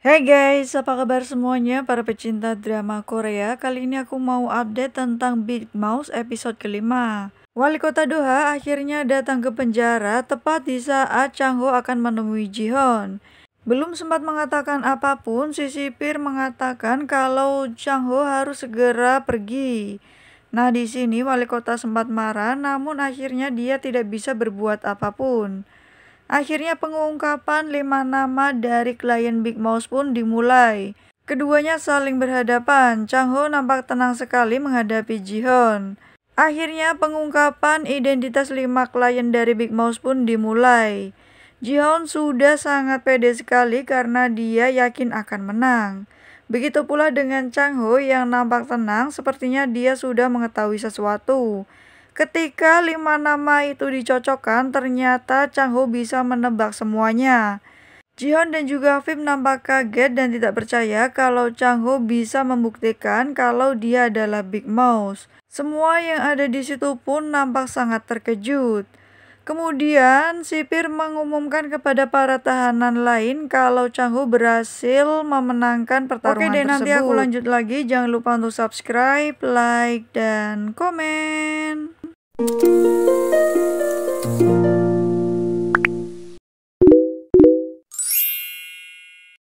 Hey guys, apa kabar semuanya para pecinta drama Korea? Kali ini aku mau update tentang Big Mouse episode kelima. Wali kota Doha akhirnya datang ke penjara tepat di saat Chang Ho akan menemui Jihon. Belum sempat mengatakan apapun, si sipir mengatakan kalau Chang Ho harus segera pergi. Nah di sini wali kota sempat marah namun akhirnya dia tidak bisa berbuat apapun. Akhirnya pengungkapan lima nama dari klien Big Mouse pun dimulai. Keduanya saling berhadapan. Chang Ho nampak tenang sekali menghadapi Jihoon. Akhirnya pengungkapan identitas lima klien dari Big Mouse pun dimulai. Jihoon sudah sangat pede sekali karena dia yakin akan menang. Begitu pula dengan Chang Ho yang nampak tenang, sepertinya dia sudah mengetahui sesuatu. Ketika lima nama itu dicocokkan, ternyata Chang Ho bisa menebak semuanya. Jihan dan juga Fim nampak kaget dan tidak percaya kalau Chang Ho bisa membuktikan kalau dia adalah Big Mouse. Semua yang ada di situ pun nampak sangat terkejut. Kemudian, sipir mengumumkan kepada para tahanan lain kalau Chang Ho berhasil memenangkan pertarungan Oke deh, tersebut. nanti aku lanjut lagi. Jangan lupa untuk subscribe, like, dan komen. Thank you.